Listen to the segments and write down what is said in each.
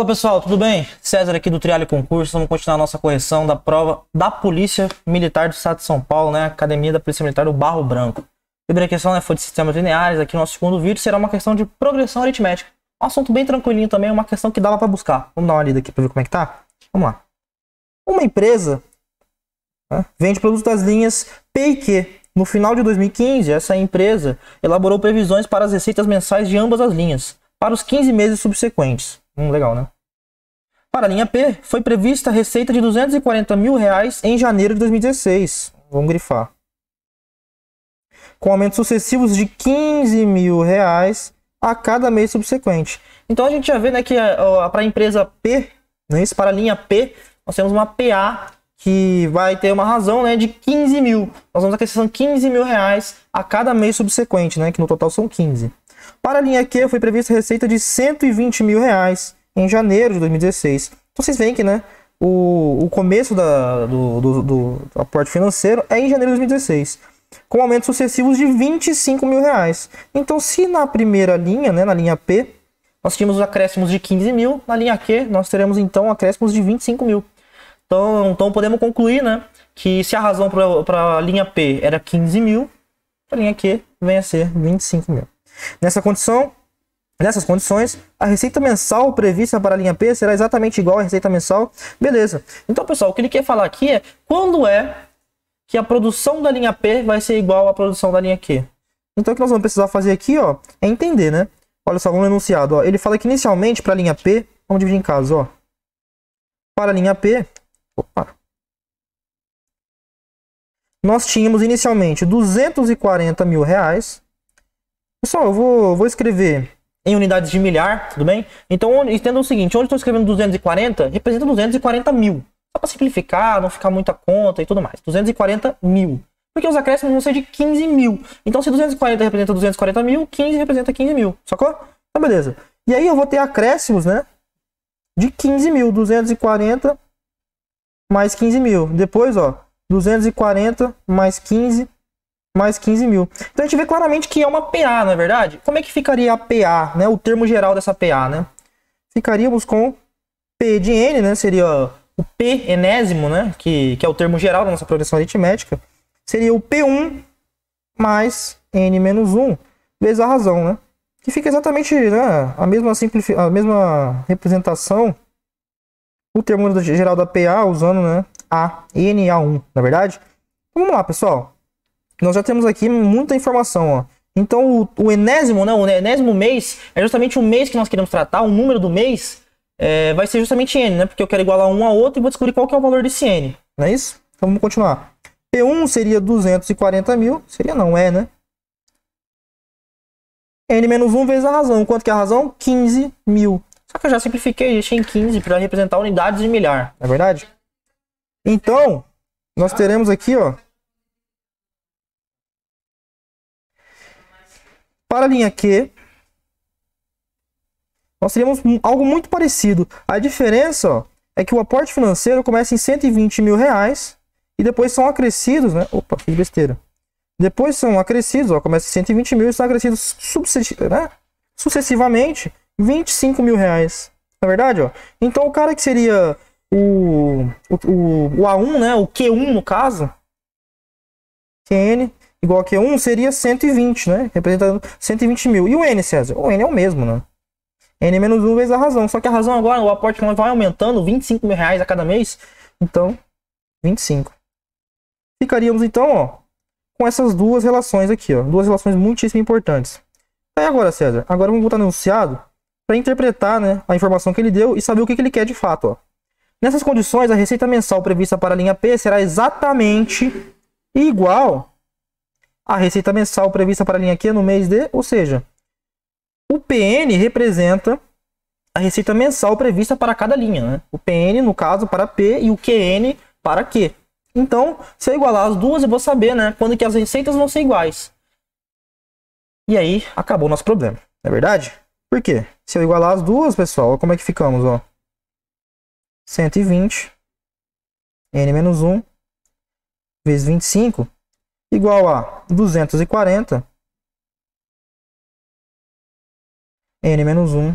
Fala pessoal, tudo bem? César aqui do Trialho Concurso, vamos continuar a nossa correção da prova da Polícia Militar do Estado de São Paulo, né? Academia da Polícia Militar do Barro Branco. Primeira questão né, foi de sistemas lineares, aqui no nosso segundo vídeo será uma questão de progressão aritmética. Um assunto bem tranquilinho também, uma questão que dava para buscar. Vamos dar uma lida aqui para ver como é que tá? Vamos lá. Uma empresa né, vende produtos das linhas P e Q. No final de 2015, essa empresa elaborou previsões para as receitas mensais de ambas as linhas, para os 15 meses subsequentes. Hum, legal, né? Para a linha P, foi prevista receita de 240 mil reais em janeiro de 2016. Vamos grifar. Com aumentos sucessivos de 15 mil reais a cada mês subsequente. Então a gente já vê né, que para a empresa P, né, para a linha P, nós temos uma PA que vai ter uma razão né, de 15 mil. Nós vamos acrescentar 15 mil reais a cada mês subsequente, né, que no total são 15. Para a linha Q foi prevista receita de 120 mil reais em janeiro de 2016. Então vocês veem que né, o, o começo da, do, do, do aporte financeiro é em janeiro de 2016, com aumentos sucessivos de 25 mil reais. Então, se na primeira linha, né, na linha P, nós tínhamos acréscimos de 15 mil, na linha Q nós teremos então acréscimos de 25 mil. Então, então podemos concluir né, que se a razão para a linha P era 15 mil, a linha Q vem a ser 25 mil. Nessa condição, Nessas condições, a receita mensal prevista para a linha P será exatamente igual à receita mensal. Beleza. Então, pessoal, o que ele quer falar aqui é quando é que a produção da linha P vai ser igual à produção da linha Q. Então, o que nós vamos precisar fazer aqui ó, é entender, né? Olha só, vamos no enunciado. Ó. Ele fala que inicialmente, para a linha P, vamos dividir em casos. Ó. Para a linha P, opa, nós tínhamos inicialmente 240 mil reais. Pessoal, eu vou, vou escrever em unidades de milhar, tudo bem? Então, entendam o seguinte, onde estou escrevendo 240, representa 240 mil. Só para simplificar, não ficar muita conta e tudo mais. 240 mil. Porque os acréscimos vão ser de 15 mil. Então, se 240 representa 240 mil, 15 representa 15 mil. Sacou? Então, beleza. E aí eu vou ter acréscimos, né? De 15 mil. 240 mais 15 mil. Depois, ó, 240 mais 15 mais 15 mil. Então a gente vê claramente que é uma PA, na é verdade. Como é que ficaria a PA, né? O termo geral dessa PA, né? Ficaríamos com P de N, né? Seria o P enésimo, né? Que, que é o termo geral da nossa progressão aritmética. Seria o P1 mais N menos 1 vezes a razão, né? Que fica exatamente né, a, mesma a mesma representação o termo geral da PA usando né, A, N e A1, na é verdade? Então, vamos lá, pessoal. Nós já temos aqui muita informação, ó. Então, o, o enésimo, não, o enésimo mês é justamente o mês que nós queremos tratar, o número do mês é, vai ser justamente n, né? Porque eu quero igualar um a outro e vou descobrir qual que é o valor desse n, não é isso? Então, vamos continuar. P1 seria 240 mil, seria não, é, né? N menos 1 vezes a razão. Quanto que é a razão? 15 mil. Só que eu já simplifiquei, deixei em 15 para representar unidades de milhar, não é verdade? Então, nós teremos aqui, ó, para a linha Q, nós teríamos algo muito parecido. A diferença ó, é que o aporte financeiro começa em 120 mil reais e depois são acrescidos, né? Opa, fiz besteira. Depois são acrescidos, ó, começa em 120 mil e são acrescidos né? sucessivamente 25 mil reais. Na é verdade, ó. Então o cara que seria o, o, o, o A1, né? O Q1 no caso, QN, igual que 1 seria 120, né? Representando 120 mil. E o N, César? O N é o mesmo, né? N menos 1 vezes a razão. Só que a razão agora, o aporte vai aumentando 25 mil reais a cada mês. Então, 25. Ficaríamos então, ó, com essas duas relações aqui, ó. Duas relações muitíssimo importantes. E agora, César, agora vamos botar no enunciado para interpretar né, a informação que ele deu e saber o que, que ele quer de fato. Ó. Nessas condições, a receita mensal prevista para a linha P será exatamente igual a receita mensal prevista para a linha Q no mês de, ou seja, o PN representa a receita mensal prevista para cada linha, né? O PN, no caso, para P e o QN para Q. Então, se eu igualar as duas, eu vou saber, né, quando que as receitas vão ser iguais. E aí, acabou o nosso problema, não é verdade? Por quê? Se eu igualar as duas, pessoal, como é que ficamos, ó? 120, n menos 1, vezes 25, igual a 240 n menos 1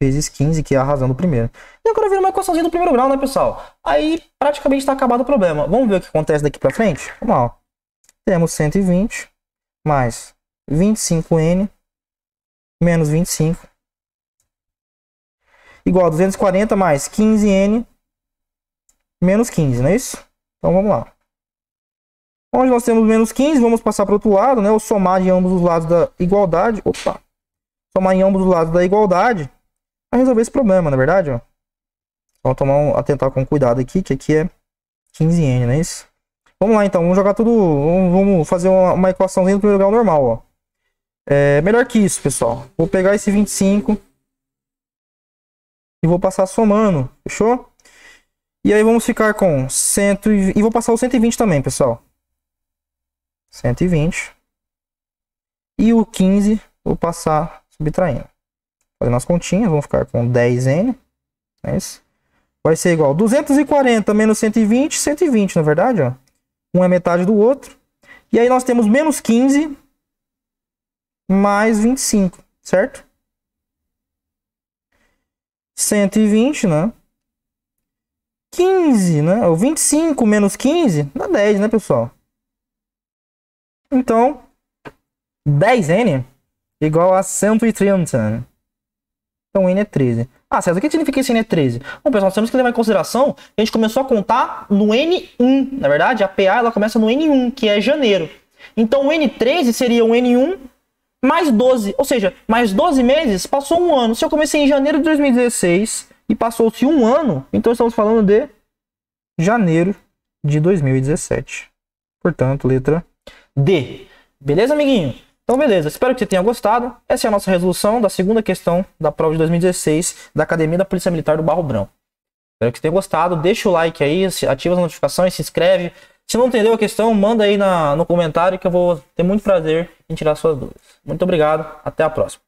vezes 15, que é a razão do primeiro. E agora vira uma equaçãozinha do primeiro grau, né, pessoal? Aí praticamente está acabado o problema. Vamos ver o que acontece daqui para frente? Vamos lá. Temos 120 mais 25n menos 25 igual a 240 mais 15n menos 15, não é isso? Então vamos lá. Onde nós temos menos 15, vamos passar para o outro lado, né? Ou somar em ambos os lados da igualdade. Opa! Somar em ambos os lados da igualdade para resolver esse problema, na é verdade, ó. Então, tomar um, atentar com cuidado aqui, que aqui é 15N, não é isso? Vamos lá, então. Vamos jogar tudo... Vamos fazer uma, uma equaçãozinha do primeiro grau normal, ó. É melhor que isso, pessoal. Vou pegar esse 25 e vou passar somando, fechou? E aí vamos ficar com 100 e vou passar o 120 também, pessoal. 120. E o 15 vou passar subtraindo. Fazendo as continhas, vão ficar com 10N. É isso. Vai ser igual 240 menos 120, 120, na verdade, ó. Um é metade do outro. E aí nós temos menos 15 mais 25, certo? 120, né? 15, né? Ou 25 menos 15 dá 10, né, pessoal? Então, 10n igual a 130. Então, n é 13. Ah, César, o que significa esse N13? É Bom, pessoal, nós temos que levar em consideração que a gente começou a contar no N1. Na verdade, a PA ela começa no N1, que é janeiro. Então, o N13 seria o N1 mais 12. Ou seja, mais 12 meses, passou um ano. Se eu comecei em janeiro de 2016 e passou-se um ano, então estamos falando de janeiro de 2017. Portanto, letra D. Beleza, amiguinho? Então, beleza. Espero que você tenha gostado. Essa é a nossa resolução da segunda questão da prova de 2016 da Academia da Polícia Militar do Barro Brão. Espero que você tenha gostado. Deixa o like aí, ativa as notificações, se inscreve. Se não entendeu a questão, manda aí na, no comentário que eu vou ter muito prazer em tirar suas dúvidas. Muito obrigado, até a próxima.